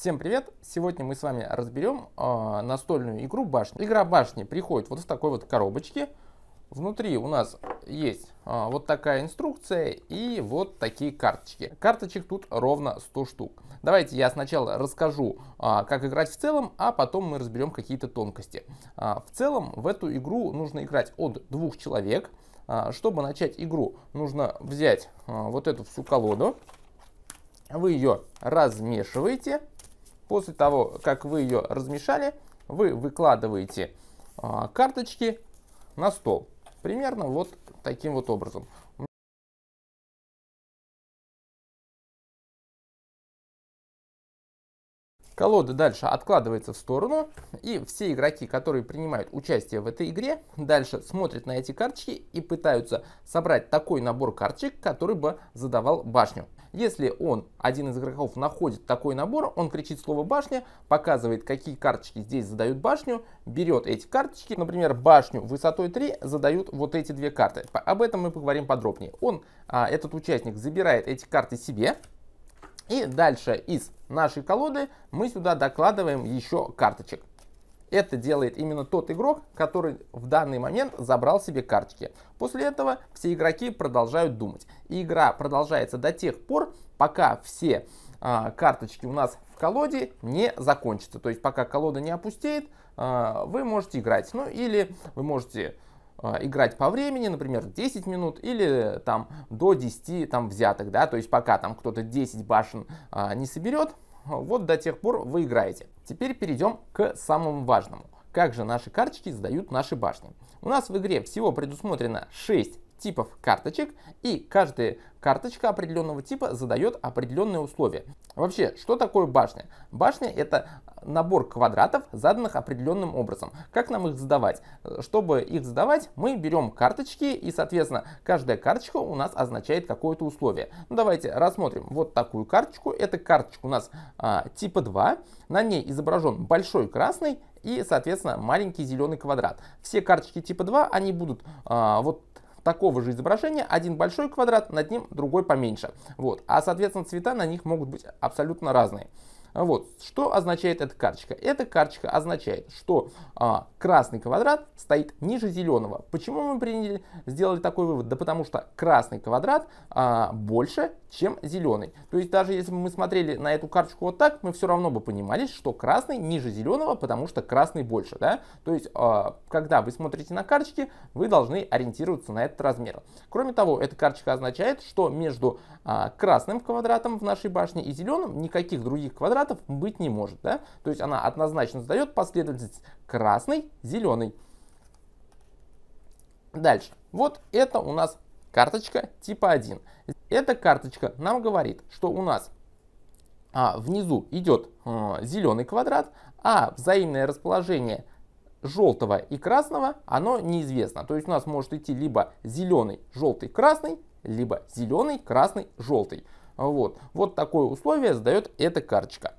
Всем привет! Сегодня мы с вами разберем э, настольную игру башни. Игра башни приходит вот в такой вот коробочке. Внутри у нас есть э, вот такая инструкция и вот такие карточки. Карточек тут ровно 100 штук. Давайте я сначала расскажу, э, как играть в целом, а потом мы разберем какие-то тонкости. Э, в целом в эту игру нужно играть от двух человек. Э, чтобы начать игру, нужно взять э, вот эту всю колоду. Вы ее размешиваете После того, как вы ее размешали, вы выкладываете а, карточки на стол. Примерно вот таким вот образом. Колода дальше откладывается в сторону, и все игроки, которые принимают участие в этой игре, дальше смотрят на эти карточки и пытаются собрать такой набор карточек, который бы задавал башню. Если он, один из игроков, находит такой набор, он кричит слово башня, показывает, какие карточки здесь задают башню, берет эти карточки, например, башню высотой 3 задают вот эти две карты. Об этом мы поговорим подробнее. Он, а, этот участник, забирает эти карты себе, и дальше из нашей колоды мы сюда докладываем еще карточек. Это делает именно тот игрок, который в данный момент забрал себе карточки. После этого все игроки продолжают думать. И игра продолжается до тех пор, пока все а, карточки у нас в колоде не закончатся. То есть пока колода не опустеет, а, вы можете играть. Ну или вы можете а, играть по времени, например, 10 минут или там до 10 там взяток, да, то есть пока там кто-то 10 башен а, не соберет, вот до тех пор вы играете. Теперь перейдем к самому важному. Как же наши карточки сдают наши башни? У нас в игре всего предусмотрено 6 типов карточек, и каждая карточка определенного типа задает определенные условия. Вообще, что такое башня? Башня это набор квадратов, заданных определенным образом. Как нам их сдавать? Э, чтобы их сдавать, мы берем карточки, и, соответственно, каждая карточка у нас означает какое-то условие. Ну, давайте рассмотрим вот такую карточку. Эта карточка у нас а, типа 2, на ней изображен большой красный и, соответственно, маленький зеленый квадрат. Все карточки типа 2, они будут а, вот такого же изображения, один большой квадрат, над ним другой поменьше. Вот. А, соответственно, цвета на них могут быть абсолютно разные. А вот, что означает эта карточка? Эта карточка означает, что а, красный квадрат стоит ниже зеленого. Почему мы приняли, сделали такой вывод? Да потому что красный квадрат а, больше, чем зеленый. То есть даже если бы мы смотрели на эту карточку вот так, мы все равно бы понимали, что красный ниже зеленого, потому что красный больше. Да? То есть а, когда вы смотрите на карточки, вы должны ориентироваться на этот размер. Кроме того, эта карточка означает, что между а, красным квадратом в нашей башне и зеленым никаких других квадратов быть не может. Да? То есть она однозначно задает последовательность красный, зеленый. Дальше. Вот это у нас карточка типа 1. Эта карточка нам говорит, что у нас а, внизу идет а, зеленый квадрат, а взаимное расположение желтого и красного, оно неизвестно. То есть у нас может идти либо зеленый, желтый, красный, либо зеленый, красный, желтый. Вот, вот такое условие задает эта карточка.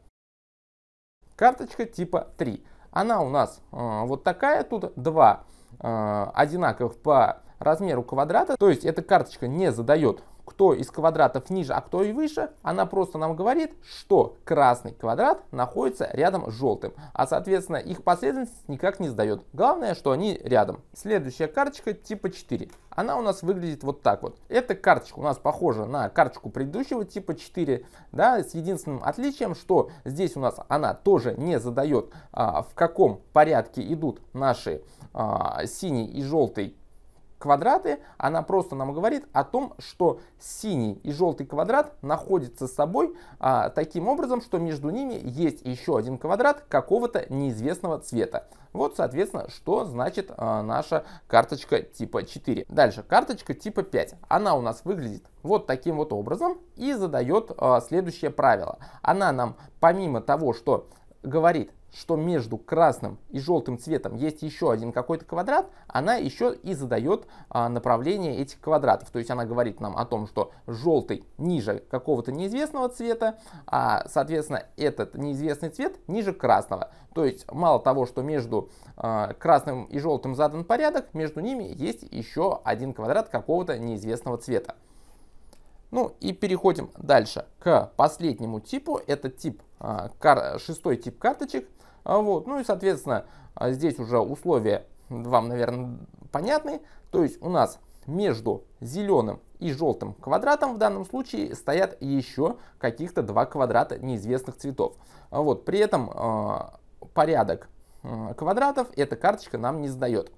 Карточка типа 3. Она у нас э, вот такая, тут два э, одинаковых по размеру квадрата. То есть эта карточка не задает кто из квадратов ниже, а кто и выше, она просто нам говорит, что красный квадрат находится рядом с желтым, а соответственно их последовательность никак не сдает. Главное, что они рядом. Следующая карточка типа 4. Она у нас выглядит вот так вот. Эта карточка у нас похожа на карточку предыдущего типа 4, да, с единственным отличием, что здесь у нас она тоже не задает, а, в каком порядке идут наши а, синий и желтый квадраты, она просто нам говорит о том, что синий и желтый квадрат находятся с собой а, таким образом, что между ними есть еще один квадрат какого-то неизвестного цвета. Вот, соответственно, что значит а, наша карточка типа 4. Дальше, карточка типа 5. Она у нас выглядит вот таким вот образом и задает а, следующее правило. Она нам, помимо того, что говорит что между красным и желтым цветом есть еще один какой-то квадрат, она еще и задает а, направление этих квадратов. То есть она говорит нам о том, что желтый ниже какого-то неизвестного цвета, а, соответственно, этот неизвестный цвет ниже красного. То есть мало того, что между а, красным и желтым задан порядок, между ними есть еще один квадрат какого-то неизвестного цвета. Ну и переходим дальше к последнему типу. Это тип а, шестой тип карточек. А, вот. Ну и, соответственно, а, здесь уже условия вам, наверное, понятны. То есть у нас между зеленым и желтым квадратом в данном случае стоят еще каких-то два квадрата неизвестных цветов. Вот. При этом порядок квадратов эта карточка нам не сдает.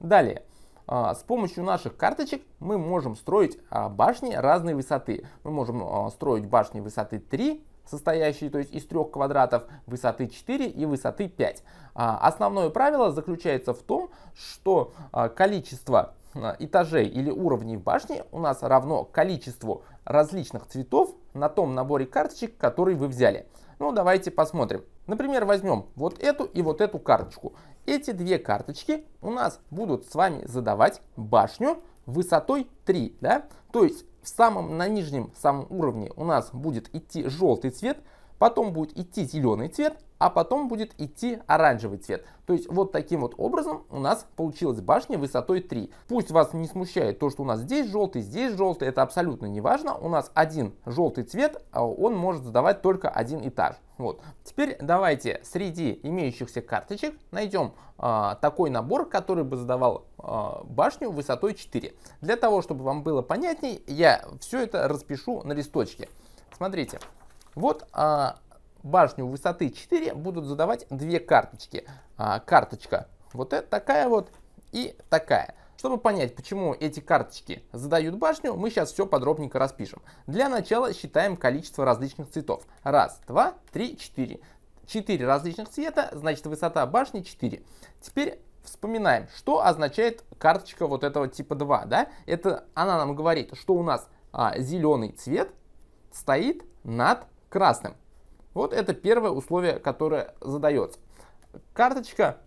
Далее. С помощью наших карточек мы можем строить башни разной высоты. Мы можем строить башни высоты 3, состоящий то есть из трех квадратов высоты 4 и высоты 5. А, основное правило заключается в том, что а, количество а, этажей или уровней в башне у нас равно количеству различных цветов на том наборе карточек, который вы взяли. Ну, давайте посмотрим. Например, возьмем вот эту и вот эту карточку. Эти две карточки у нас будут с вами задавать башню высотой 3, да? То есть в самом, на нижнем самом уровне у нас будет идти желтый цвет – потом будет идти зеленый цвет, а потом будет идти оранжевый цвет. То есть вот таким вот образом у нас получилась башня высотой 3. Пусть вас не смущает то, что у нас здесь желтый, здесь желтый, это абсолютно не важно. У нас один желтый цвет, а он может задавать только один этаж. Вот. Теперь давайте среди имеющихся карточек найдем э, а, такой набор, который бы задавал э, башню высотой 4. Для того, чтобы вам было понятней, я все это распишу на листочке. Смотрите. Смотрите. Вот а, башню высоты 4 будут задавать две карточки. А, карточка вот эта такая вот и такая. Чтобы понять, почему эти карточки задают башню, мы сейчас все подробненько распишем. Для начала считаем количество различных цветов. Раз, два, три, четыре. Четыре различных цвета, значит высота башни 4. Теперь вспоминаем, что означает карточка вот этого типа 2. Да? Это она нам говорит, что у нас а, зеленый цвет стоит над красным. Вот это первое условие, которое задается. Карточка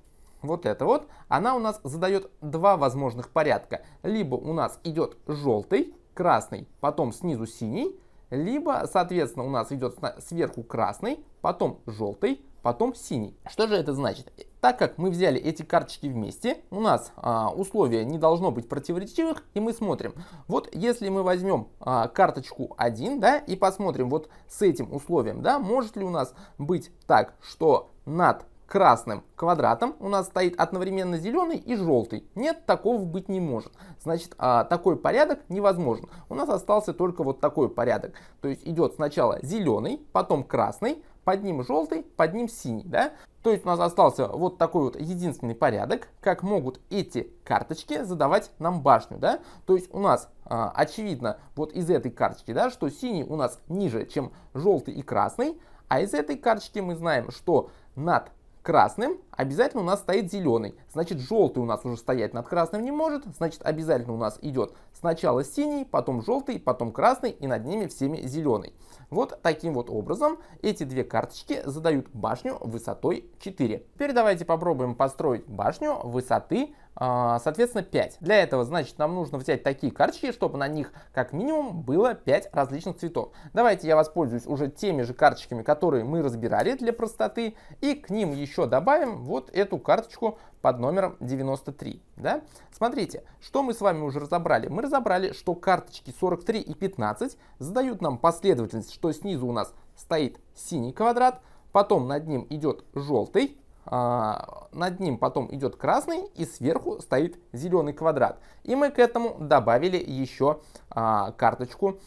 вот эта вот, она у нас задает два возможных порядка. Либо у нас идет желтый, красный, потом снизу синий, либо, соответственно, у нас идет сверху красный, потом желтый, потом синий. Что же это значит? Так как мы взяли эти карточки вместе, у нас а, условие не должно быть противоречивых, и мы смотрим. Вот если мы возьмем а, карточку 1, да, и посмотрим вот с этим условием, да, может ли у нас быть так, что над красным квадратом у нас стоит одновременно зеленый и желтый. Нет, такого быть не может. Значит, а, такой порядок невозможен. У нас остался только вот такой порядок. То есть идет сначала зеленый, потом красный, под ним желтый, под ним синий, да? То есть у нас остался вот такой вот единственный порядок, как могут эти карточки задавать нам башню, да? То есть у нас а, очевидно вот из этой карточки, да, что синий у нас ниже, чем желтый и красный, а из этой карточки мы знаем, что над красным, обязательно у нас стоит зеленый. Значит, желтый у нас уже стоять над красным не может. Значит, обязательно у нас идет сначала синий, потом желтый, потом красный и над ними всеми зеленый. Вот таким вот образом эти две карточки задают башню высотой 4. Теперь давайте попробуем построить башню высоты а, соответственно, 5. Для этого, значит, нам нужно взять такие карточки, чтобы на них как минимум было 5 различных цветов. Давайте я воспользуюсь уже теми же карточками, которые мы разбирали для простоты. И к ним еще добавим вот эту карточку под номером 93. Да? Смотрите, что мы с вами уже разобрали. Мы разобрали, что карточки 43 и 15 задают нам последовательность, что снизу у нас стоит синий квадрат, потом над ним идет желтый а, над ним потом идет красный и сверху стоит зеленый квадрат. И мы к этому добавили еще а, карточку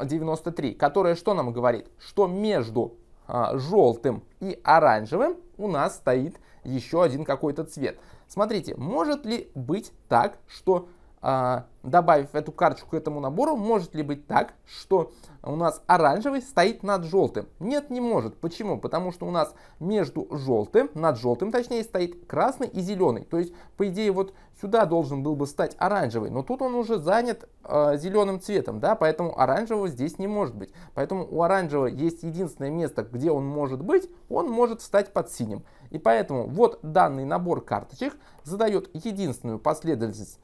93, которая что нам говорит? Что между а, желтым и оранжевым у нас стоит еще один какой-то цвет. Смотрите, может ли быть так, что а, добавив эту карточку к этому набору, может ли быть так, что у нас оранжевый стоит над желтым? Нет, не может. Почему? Потому что у нас между желтым, над желтым точнее, стоит красный и зеленый. То есть, по идее, вот сюда должен был бы стать оранжевый, но тут он уже занят э, зеленым цветом, да, поэтому оранжевого здесь не может быть. Поэтому у оранжевого есть единственное место, где он может быть, он может стать под синим. И поэтому вот данный набор карточек задает единственную последовательность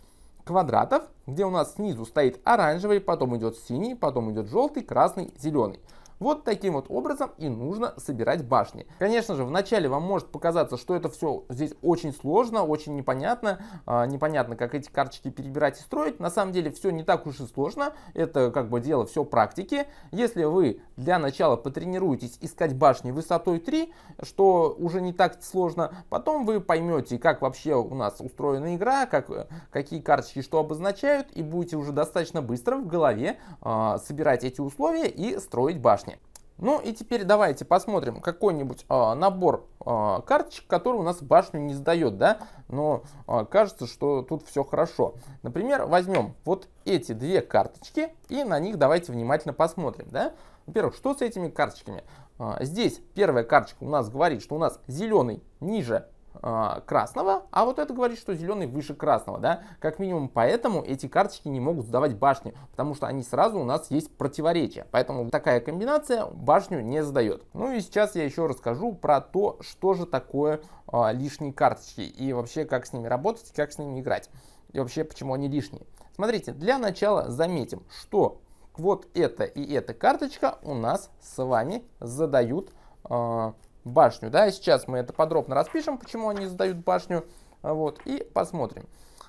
квадратов, где у нас снизу стоит оранжевый, потом идет синий, потом идет желтый, красный, зеленый. Вот таким вот образом и нужно собирать башни. Конечно же, вначале вам может показаться, что это все здесь очень сложно, очень непонятно, э, непонятно, как эти карточки перебирать и строить. На самом деле все не так уж и сложно, это как бы дело все практики. Если вы для начала потренируетесь искать башни высотой 3, что уже не так сложно, потом вы поймете, как вообще у нас устроена игра, как, какие карточки что обозначают, и будете уже достаточно быстро в голове э, собирать эти условия и строить башни. Ну и теперь давайте посмотрим какой-нибудь а, набор а, карточек, который у нас башню не сдает, да? Но а, кажется, что тут все хорошо. Например, возьмем вот эти две карточки и на них давайте внимательно посмотрим, да? Во-первых, что с этими карточками? А, здесь первая карточка у нас говорит, что у нас зеленый ниже а, красного, а вот это говорит, что зеленый выше красного, да, как минимум поэтому эти карточки не могут сдавать башню, потому что они сразу у нас есть противоречия, поэтому такая комбинация башню не задает. Ну и сейчас я еще расскажу про то, что же такое э, лишние карточки и вообще как с ними работать, как с ними играть и вообще почему они лишние. Смотрите, для начала заметим, что вот эта и эта карточка у нас с вами задают э, башню. Да, и сейчас мы это подробно распишем, почему они сдают башню. А, вот, и посмотрим.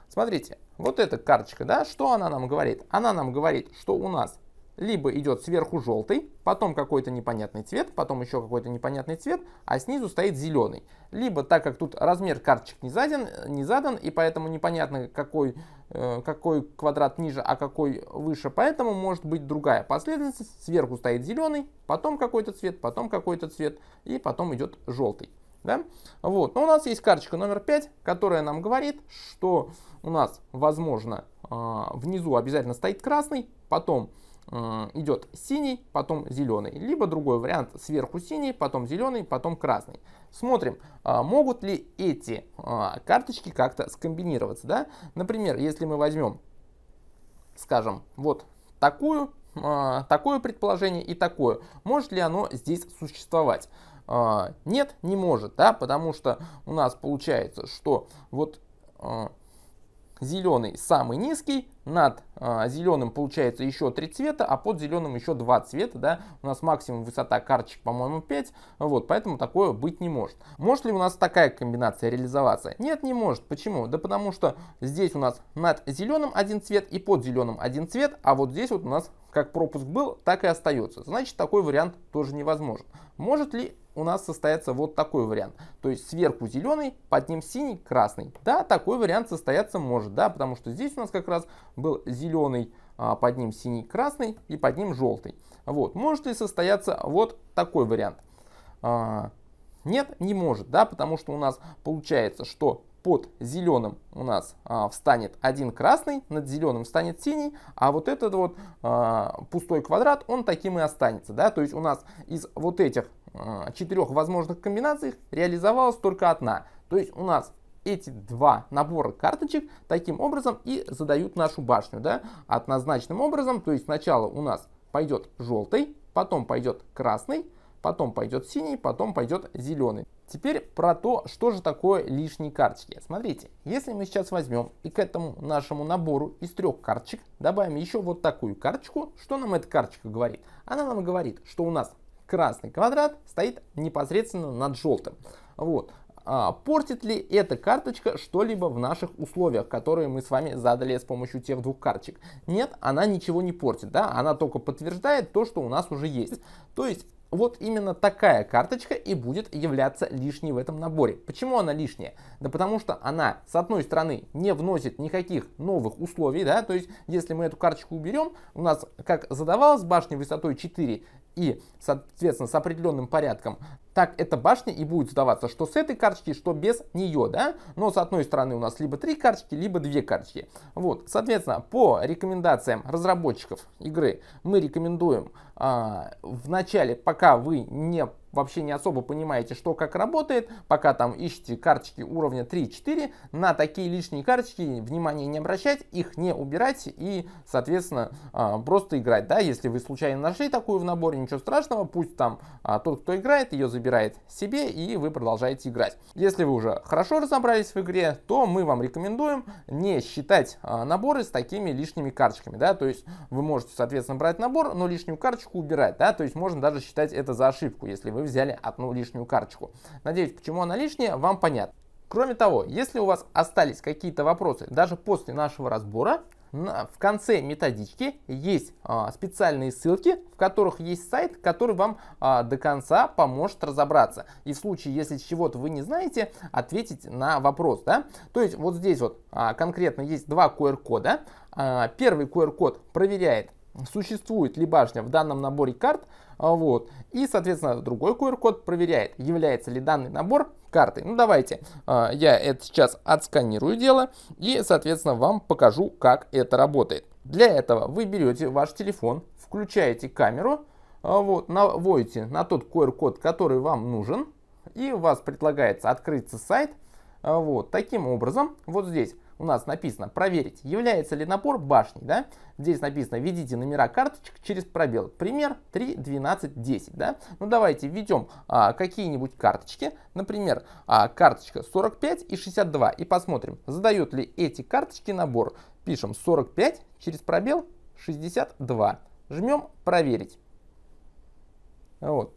Смотрите, вот эта карточка, да, что она нам говорит? Она нам говорит, что у нас либо идет сверху желтый, потом какой-то непонятный цвет, потом еще какой-то непонятный цвет, а снизу стоит зеленый. Либо, так как тут размер карточек не задан, э, не задан и поэтому непонятно, какой, э, какой квадрат ниже, а какой выше, поэтому может быть другая последовательность. Сверху стоит зеленый, потом какой-то цвет, потом какой-то цвет, и потом идет желтый. Да? Вот. Но у нас есть карточка номер 5, которая нам говорит, что у нас, возможно, э, внизу обязательно стоит красный, потом Э, идет синий, потом зеленый. Либо другой вариант сверху синий, потом зеленый, потом красный. Смотрим, а, могут ли эти а, карточки как-то скомбинироваться. Да? Например, если мы возьмем, скажем, вот такую, а, такое предположение и такое, может ли оно здесь существовать? Нет, не может, да, потому что у нас получается, что вот зеленый самый низкий, над э, а, зеленым получается еще три цвета, а под зеленым еще два цвета, да, у нас максимум высота карточек, по-моему, 5, вот, поэтому такое быть не может. Может ли у нас такая комбинация реализоваться? Нет, не может. Почему? Да потому что здесь у нас над зеленым один цвет и под зеленым один цвет, а вот здесь вот у нас как пропуск был, так и остается. Значит, такой вариант тоже невозможен. Может ли у нас состоится вот такой вариант. То есть сверху зеленый, под ним синий, красный. Да, такой вариант состояться может, да, потому что здесь у нас как раз был зеленый, а, под ним синий, красный и под ним желтый. Вот, может ли состояться вот такой вариант? А, нет, не может, да, потому что у нас получается, что под зеленым у нас а, встанет один красный, над зеленым встанет синий, а вот этот вот а, пустой квадрат, он таким и останется, да, то есть у нас из вот этих о э, четырех возможных комбинациях реализовалась только одна. То есть у нас эти два набора карточек таким образом и задают нашу башню, да, однозначным образом. То есть сначала у нас пойдет желтый, потом пойдет красный, потом пойдет синий, потом пойдет зеленый. Теперь про то, что же такое лишние карточки. Смотрите, если мы сейчас возьмем и к этому нашему набору из трех карточек добавим еще вот такую карточку, что нам эта карточка говорит? Она нам говорит, что у нас красный квадрат стоит непосредственно над желтым. Вот. А, портит ли эта карточка что-либо в наших условиях, которые мы с вами задали с помощью тех двух карточек? Нет, она ничего не портит, да, она только подтверждает то, что у нас уже есть. То есть, вот именно такая карточка и будет являться лишней в этом наборе. Почему она лишняя? Да потому что она, с одной стороны, не вносит никаких новых условий, да, то есть, если мы эту карточку уберем, у нас, как задавалось башня высотой 4, и, соответственно, с определенным порядком так эта башня и будет сдаваться, что с этой карточки, что без нее, да? Но с одной стороны у нас либо три карточки, либо две карточки. Вот, соответственно, по рекомендациям разработчиков игры мы рекомендуем а, в начале, пока вы не вообще не особо понимаете, что как работает, пока там ищете карточки уровня 3-4, на такие лишние карточки внимания не обращать, их не убирать и, соответственно, а, просто играть. Да, если вы случайно нашли такую в наборе, ничего страшного, пусть там а, тот, кто играет, ее забирает себе и вы продолжаете играть. Если вы уже хорошо разобрались в игре, то мы вам рекомендуем не считать а, наборы с такими лишними карточками, да, то есть вы можете, соответственно, брать набор, но лишнюю карточку убирать, да, то есть можно даже считать это за ошибку, если вы взяли одну лишнюю карточку. Надеюсь, почему она лишняя, вам понятно. Кроме того, если у вас остались какие-то вопросы даже после нашего разбора, в конце методички есть а, специальные ссылки, в которых есть сайт, который вам а, до конца поможет разобраться. И в случае, если чего-то вы не знаете, ответить на вопрос. Да? То есть вот здесь вот а, конкретно есть два QR-кода. Первый QR-код проверяет существует ли башня в данном наборе карт. А, вот. И, соответственно, другой QR-код проверяет, является ли данный набор картой. Ну, давайте а, я это сейчас отсканирую дело и, соответственно, вам покажу, как это работает. Для этого вы берете ваш телефон, включаете камеру, а, вот, наводите на тот QR-код, который вам нужен, и у вас предлагается открыться сайт. Вот, таким образом, вот здесь у нас написано проверить, является ли набор башней, да? Здесь написано введите номера карточек через пробел. Пример 3, 12, 10, да? Ну давайте введем а, какие-нибудь карточки, например, а, карточка 45 и 62 и посмотрим, задают ли эти карточки набор. Пишем 45 через пробел 62. Жмем проверить. Вот.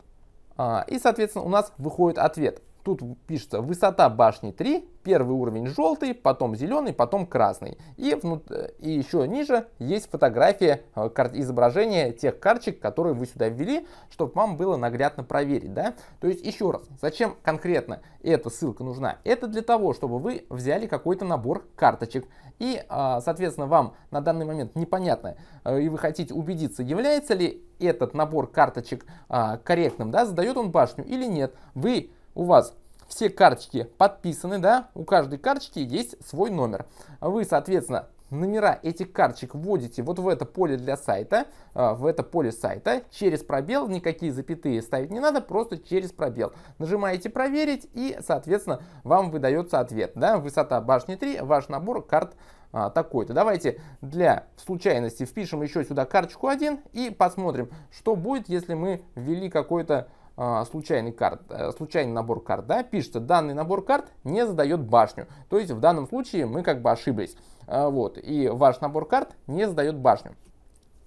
А, и, соответственно, у нас выходит ответ Тут пишется высота башни 3, первый уровень желтый, потом зеленый, потом красный. И, внут... и еще ниже есть фотография э, кар... изображения тех карточек, которые вы сюда ввели, чтобы вам было наглядно проверить. Да? То есть еще раз, зачем конкретно эта ссылка нужна? Это для того, чтобы вы взяли какой-то набор карточек. И, а, соответственно, вам на данный момент непонятно, э, и вы хотите убедиться, является ли этот набор карточек а, корректным, да, задает он башню или нет. Вы у вас все карточки подписаны, да, у каждой карточки есть свой номер. Вы, соответственно, номера этих карточек вводите вот в это поле для сайта, а, в это поле сайта, через пробел, никакие запятые ставить не надо, просто через пробел. Нажимаете «Проверить» и, соответственно, вам выдается ответ, да, высота башни 3, ваш набор карт а, такой-то. Давайте для случайности впишем еще сюда карточку 1 и посмотрим, что будет, если мы ввели какой-то а, случайный, карт, э, случайный набор карт, да, пишется, данный набор карт не задает башню. То есть в данном случае мы как бы ошиблись. А, вот, и ваш набор карт не задает башню.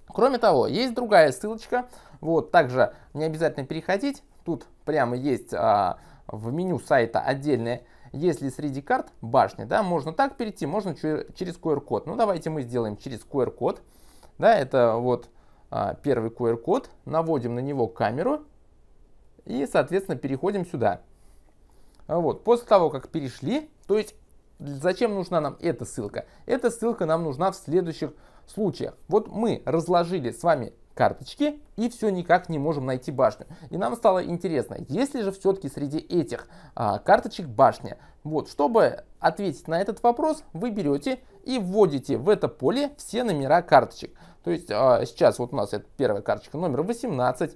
Кроме того, есть другая ссылочка, вот, также не обязательно переходить, тут прямо есть а, в меню сайта отдельная, если среди карт башня, да, можно так перейти, можно через QR-код. Ну, давайте мы сделаем через QR-код, да, это вот а, первый QR-код, наводим на него камеру и, соответственно, переходим сюда. А вот, после того, как перешли, то есть зачем нужна нам эта ссылка? Эта ссылка нам нужна в следующих случаях. Вот мы разложили с вами карточки и все никак не можем найти башню. И нам стало интересно, есть ли же все-таки среди этих а, карточек башня? Вот, чтобы ответить на этот вопрос, вы берете и вводите в это поле все номера карточек. То есть а, сейчас вот у нас это первая карточка номер 18,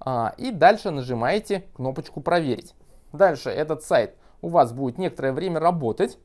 А, и дальше нажимаете кнопочку «Проверить». Дальше этот сайт у вас будет некоторое время работать.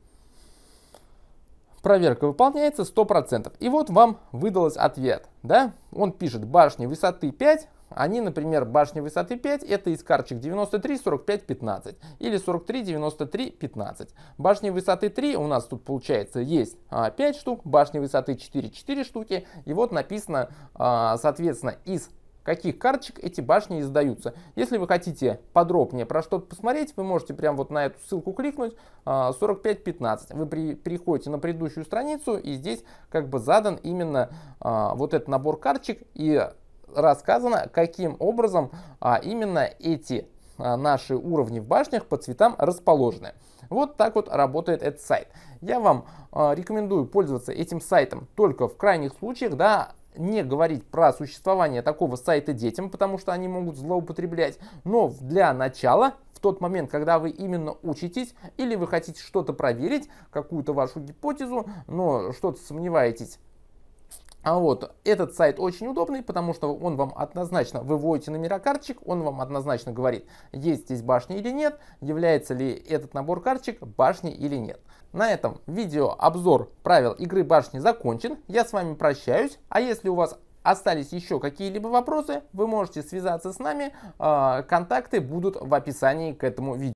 Проверка выполняется 100%. И вот вам выдалось ответ. Да? Он пишет башни высоты 5. Они, например, башни высоты 5, это из карточек 93, 45, 15 или 43, 93, 15. Башни высоты 3 у нас тут получается есть 5 а, штук, башни высоты 4, 4 штуки. И вот написано, а, соответственно, из каких карточек эти башни издаются. Если вы хотите подробнее про что-то посмотреть, вы можете прямо вот на эту ссылку кликнуть 45.15. А, вы при, переходите на предыдущую страницу и здесь как бы задан именно а, вот этот набор карточек и рассказано, каким образом а, именно эти наши уровни в башнях по цветам расположены. Вот так вот работает этот сайт. Я вам э, рекомендую пользоваться этим сайтом только в крайних случаях, да, не говорить про существование такого сайта детям, потому что они могут злоупотреблять. Но для начала, в тот момент, когда вы именно учитесь или вы хотите что-то проверить, какую-то вашу гипотезу, но что-то сомневаетесь, а вот этот сайт очень удобный, потому что он вам однозначно, вы вводите номера карточек, он вам однозначно говорит, есть здесь башня или нет, является ли этот набор карточек башней или нет. На этом видео обзор правил игры башни закончен, я с вами прощаюсь, а если у вас остались еще какие-либо вопросы, вы можете связаться с нами, а, контакты будут в описании к этому видео.